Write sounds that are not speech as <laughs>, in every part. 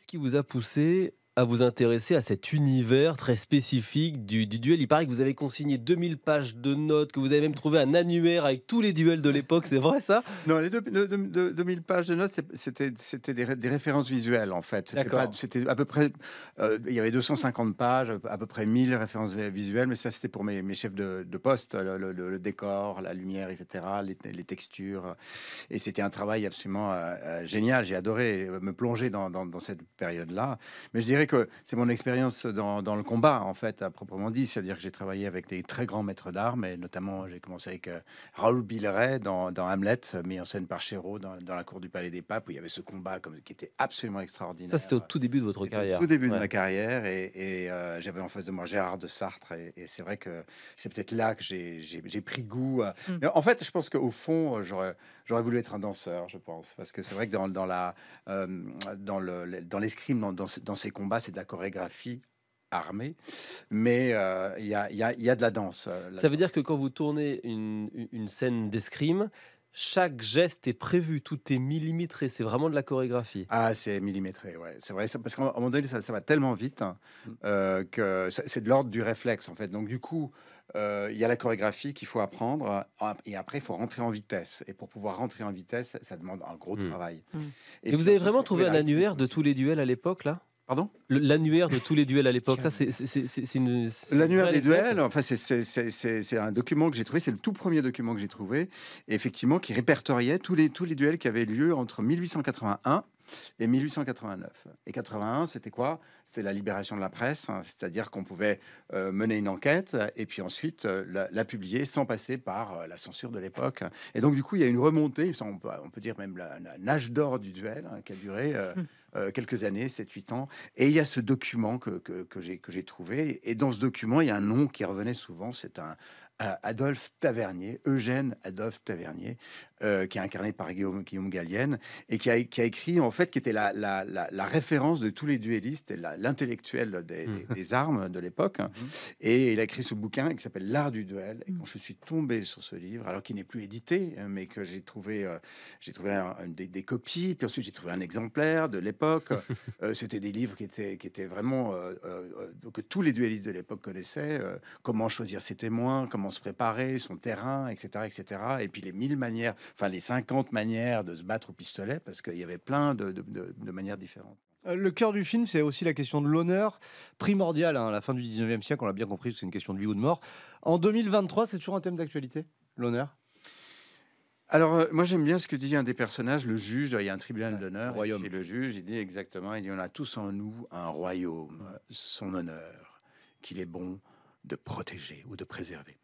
ce qui vous a poussé à vous intéresser à cet univers très spécifique du, duel. Il paraît que vous avez consigné 2000 pages de notes, que vous avez même trouvé un annuaire avec tous les duels de l'époque, c'est vrai ça Non, les 2000 pages de notes, c'était des, des, références visuelles en fait. C'était à peu près, euh, il y avait 250 pages, à peu près 1000 références visuelles, mais ça c'était pour mes, chefs de, poste, le, décor, la lumière, etc., les, textures. Et c'était un travail absolument euh, euh, génial, j'ai adoré me plonger dans, dans cette période-là. Mais je dirais que c'est mon expérience dans, le combat, en fait, à proprement dit. C'est-à-dire que j'ai travaillé avec des très grands maîtres d'armes, et notamment, j'ai commencé avec euh, Raoul Billeray dans, Hamlet, mis en scène par Chéreau dans, la cour du Palais des Papes, où il y avait ce combat comme, qui était absolument extraordinaire. Ça, c'était au tout début de votre carrière. Au tout début de ma carrière, et, euh, j'avais en face de moi Gérard de Sartre, et, c'est vrai que c'est peut-être là que j'ai pris goût. Mm. en fait, je pense qu'au fond, euh, j'aurais voulu être un danseur, je pense, parce que c'est vrai que dans, la, dans l'escrime, dans, dans ces combats, c'est de la chorégraphie armée, mais euh, il y, a, de la danse. Euh, ça veut dire que quand vous tournez une, scène d'escrime, chaque geste est prévu, tout est millimétré, c'est vraiment de la chorégraphie. Ah, c'est millimétré, ouais, c'est vrai, parce qu'à un moment donné, ça, va tellement vite hein, mm. euh, que c'est de l'ordre du réflexe, en fait. Donc, du coup, il y a la chorégraphie qu'il faut apprendre, ah, et après, il faut rentrer en vitesse. Et pour pouvoir rentrer en vitesse, ça demande un gros mm. travail. Mm. et vous avez vraiment trouvé un annuaire de tous les duels à l'époque, là L'annuaire de tous les duels à l'époque, <laughs> ça c'est une... L'annuaire des duels, enfin c'est un document que j'ai trouvé, c'est le tout premier document que j'ai trouvé, effectivement qui répertoriait tous les, tous les duels qui avaient lieu entre 1881 et 1889. Et 81, c'était quoi C'est la libération de la presse, hein, c'est-à-dire qu'on pouvait euh, mener une enquête et puis ensuite euh, la, publier sans passer par euh, la censure de l'époque. Et donc, du coup, il y a une remontée, on peut, on peut dire même l'âge d'or du duel hein, qui a duré. Hum. quelques années, 7-8 ans. Et il y a ce document que, que, que j'ai trouvé. Et dans ce document, il y a un nom qui revenait souvent. C'est un, Adolphe Tavernier, Eugène Adolphe Tavernier, euh, qui est incarné par Guillaume, Gallienne, et qui a, écrit, en fait, qui était la, référence de tous les duellistes, l'intellectuel mmh. des, armes de l'époque. Mmh. Et il a écrit ce bouquin qui s'appelle L'art du duel. Et quand mmh. je suis tombé sur ce livre, alors qu'il n'est plus édité, mais que j'ai trouvé, euh, trouvé des, copies, puis ensuite j'ai trouvé un exemplaire de l'époque. <laughs> Euh, c'était des livres qui étaient, qui étaient vraiment que tous les duellistes de l'époque connaissaient. comment choisir ses témoins, comment se préparer, son terrain, etc., etc. Et puis les mille manières, enfin les 50 manières de se battre au pistolet, parce qu'il y avait plein de, manières différentes. Euh, le cœur du film, c'est aussi la question de l'honneur, primordial à hein. la fin du 19e siècle, on l'a bien compris, c'est une question de vie ou de mort. En 2023, c'est toujours un thème d'actualité, l'honneur alors, euh, moi, j'aime bien ce que dit un des personnages, le juge. Il y a un tribunal ouais, d'honneur. Et le juge, il dit exactement il dit, on a tous en nous un royaume, son honneur, qu'il est bon de protéger ou de préserver.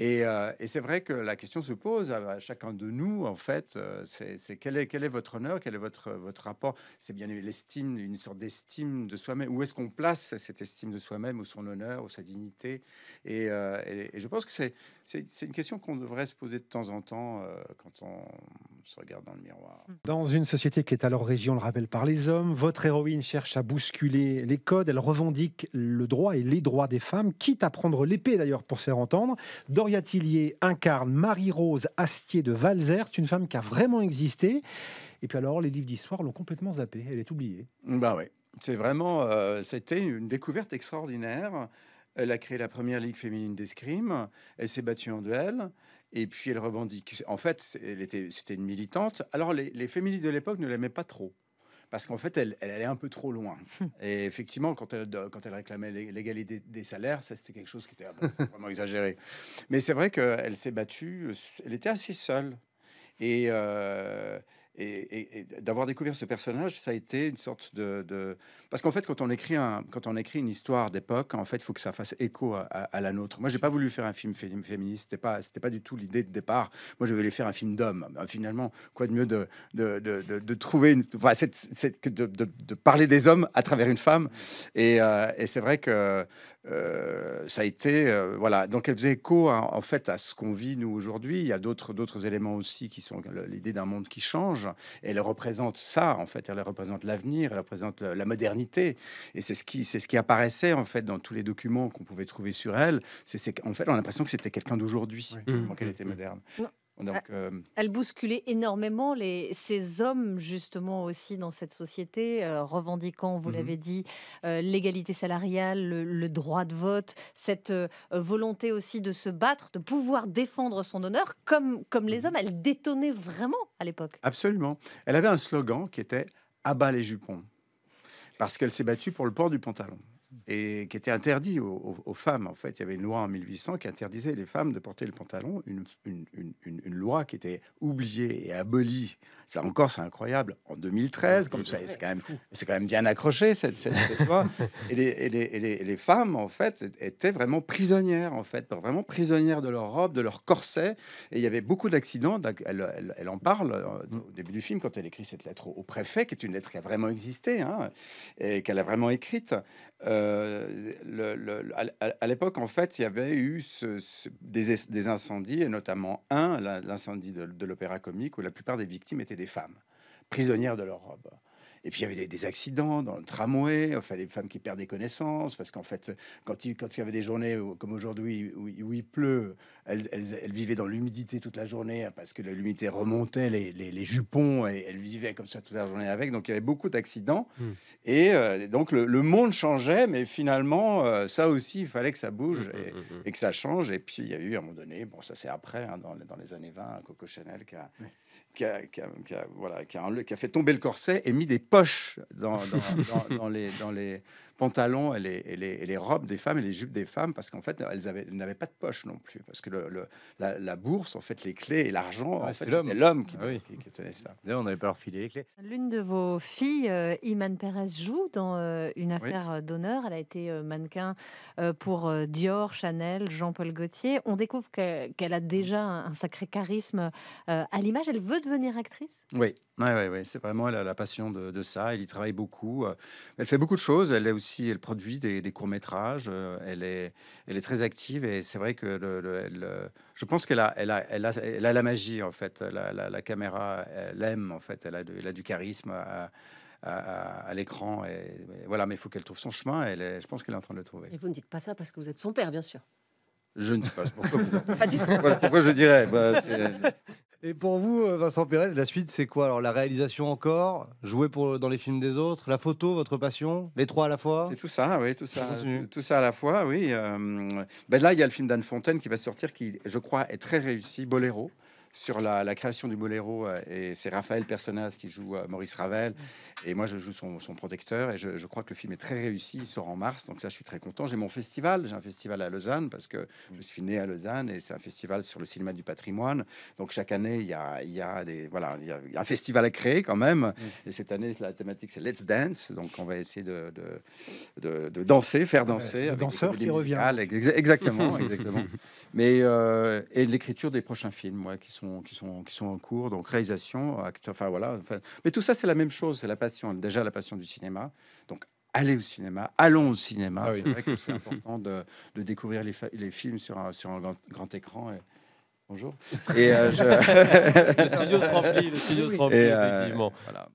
Euh, et, c'est vrai que la question se pose à, chacun de nous, en fait, euh, c'est quel est, votre honneur, quel est votre, votre rapport C'est bien l'estime, une sorte d'estime de soi-même. Où est-ce qu'on place cette estime de soi-même, ou son honneur, ou sa dignité et, euh, je pense que c'est une question qu'on devrait se poser de temps en temps quand on se regarde dans le miroir. Hum. Dans une société qui est alors régie, on le rappelle, par les hommes, votre héroïne cherche à bousculer les codes, elle revendique le droit et les droits des femmes, quitte à prendre l'épée d'ailleurs pour se faire entendre. Doria Tillier incarne Marie-Rose Astier de Valzer. C'est une femme qui a vraiment existé. Et puis alors, les livres d'histoire l'ont complètement zappée. Elle est oubliée. Bah oui. C'est vraiment, euh, c'était une découverte extraordinaire. Elle a créé la première ligue féminine d'escrime. Elle s'est battue en duel. Et puis elle revendique. En fait, elle était, c'était une militante. Alors les féministes de l'époque ne l'aimaient pas trop parce qu'en fait, elle, elle, allait un peu trop loin. Hmm. Et effectivement, quand elle, quand elle réclamait l'égalité des salaires, ça c'était quelque chose qui était ah bah, vraiment exagéré. Mais c'est vrai qu'elle s'est battue, elle était assez seule. Et euh, et, d'avoir découvert ce personnage, ça a été une sorte de, parce qu'en fait, quand on écrit un, quand on écrit une histoire d'époque, en fait, il faut que ça fasse écho à, la nôtre. Moi, j'ai pas voulu faire un film féministe. C'était pas, c'était pas du tout l'idée de départ. Moi, je voulais faire un film d'homme. Ben, finalement, quoi de mieux de de, de, trouver une, de, parler des hommes à travers une femme. Et, euh, c'est vrai que euh, ça a été euh, voilà donc elle faisait écho à, en fait à ce qu'on vit nous aujourd'hui il y a d'autres d'autres éléments aussi qui sont l'idée d'un monde qui change elle représente ça, en fait. Elle représente l'avenir, elle représente euh, la modernité. Et c'est ce qui, c'est ce qui apparaissait en fait dans tous les documents qu'on pouvait trouver sur elle. C'est, en fait, on a l'impression que c'était quelqu'un d'aujourd'hui, mmh. qu'elle mmh. était mmh. moderne. Euh, Elle bousculait énormément ces hommes, justement, aussi dans cette société, euh, revendiquant, vous mm-hmm. l'avez dit, euh, l'égalité salariale, le, droit de vote, cette volonté aussi de se battre, de pouvoir défendre son honneur, comme, comme les mm-hmm. hommes. Elle détonnait vraiment à l'époque. Absolument. Elle avait un slogan qui était Abat les jupons, parce qu'elle s'est battue pour le port du pantalon et qui était interdit aux, femmes. En fait, il y avait une loi en 1800 qui interdisait les femmes de porter le pantalon, une, loi qui était oubliée et abolie. Ça encore, c'est incroyable. En 2013, comme ça, c'est quand même, c'est quand même bien accroché cette, cette, loi. Et les, femmes, en fait, étaient vraiment prisonnières, en fait, vraiment prisonnières de leur robe, de leur corset. Et il y avait beaucoup d'accidents. Elle, en parle euh, mm. au début du film quand elle écrit cette lettre au, préfet, qui est une lettre qui a vraiment existé, hein, et qu'elle a vraiment écrite. Euh, euh, à, l'époque, en fait, il y avait eu des, incendies, et notamment un, l'incendie de, de l'Opéra Comique, où la plupart des victimes étaient des femmes, prisonnières de leur robe. Et puis il y avait des, accidents dans le tramway, enfin les femmes qui perdaient connaissance, parce qu'en fait, quand il, quand il y avait des journées comme aujourd'hui où, il pleut, elles, elles, elles vivaient dans l'humidité toute la journée, hein, parce que l'humidité remontait les, les, jupons, et elles vivaient comme ça toute la journée avec, donc il y avait beaucoup d'accidents. Hmm. Et euh, donc le, monde changeait, mais finalement, euh, ça aussi, il fallait que ça bouge hmm, hmm, et, que ça change. Et puis il y a eu à un moment donné, bon ça c'est après, hein, dans, dans, les années 20, Coco Chanel qui a qui a, voilà, fait tomber le corset et mis des poches dans, les, pantalons et les, les, robes des femmes et les jupes des femmes parce qu'en fait elles, n'avaient pas de poche non plus parce que le, la, bourse en fait les clés et l'argent c'est l'homme. c'était l'homme qui, ah tenait ça. on n'avait pas leur filé les clés. L'une de vos filles, euh, Iman Perez, joue dans euh, une affaire euh, d'honneur. Elle a été mannequin pour Dior, Chanel, Jean-Paul Gaultier. On découvre qu'elle a déjà un, sacré charisme à l'image. Elle veut devenir actrice. Oui, ouais, ouais, c'est vraiment elle a la passion de, de ça. Elle y travaille beaucoup. Elle fait beaucoup de choses. Elle est aussi elle produit des, courts-métrages, euh, elle, est, elle est très active et c'est vrai que le, euh, je pense qu'elle a elle elle a, la magie en fait. La, caméra, elle en fait, elle a, a du charisme à, l'écran. Et, voilà, mais il faut qu'elle trouve son chemin. Elle je pense qu'elle est en train de le trouver. Et vous ne dites pas ça parce que vous êtes son père, bien sûr. Je ne sais pas pourquoi. <laughs> pourquoi je dirais. Bah, et pour vous, euh, Vincent Pérez, la suite, c'est quoi Alors, la réalisation encore, jouer pour, dans les films des autres, la photo, votre passion, les trois à la fois C'est tout ça, oui, tout ça, tout, ça à la fois, oui. Euh, ben là, il y a le film d'Anne Fontaine qui va sortir, qui, je crois, est très réussi, Boléro sur la, création du Boléro. Euh, et c'est Raphaël Personnaz qui joue euh, Maurice Ravel. Et moi, je joue son, protecteur. Et je, crois que le film est très réussi. Il sort en mars. Donc ça, je suis très content. J'ai mon festival. J'ai un festival à Lausanne parce que je suis né à Lausanne. Et c'est un festival sur le cinéma du patrimoine. Donc chaque année, il y a, des, voilà, il y a un festival à créer quand même. Et cette année, la thématique, c'est Let's Dance. Donc on va essayer de, de, danser, faire danser. Le danseur qui revient. Exactement, <laughs> exactement. Mais euh, et l'écriture des prochains films, moi, qui sont qui sont, qui sont en cours, donc réalisation, acteur, enfin voilà. mais tout ça, c'est la même chose, c'est la passion, déjà la passion du cinéma. Donc allez au cinéma, allons au cinéma. Ah c'est vrai que c'est important de, de découvrir les, les, films sur un, sur grand, écran. Bonjour. Euh, <laughs> <laughs> le studio se remplit, le studio se remplit, euh, effectivement. Voilà.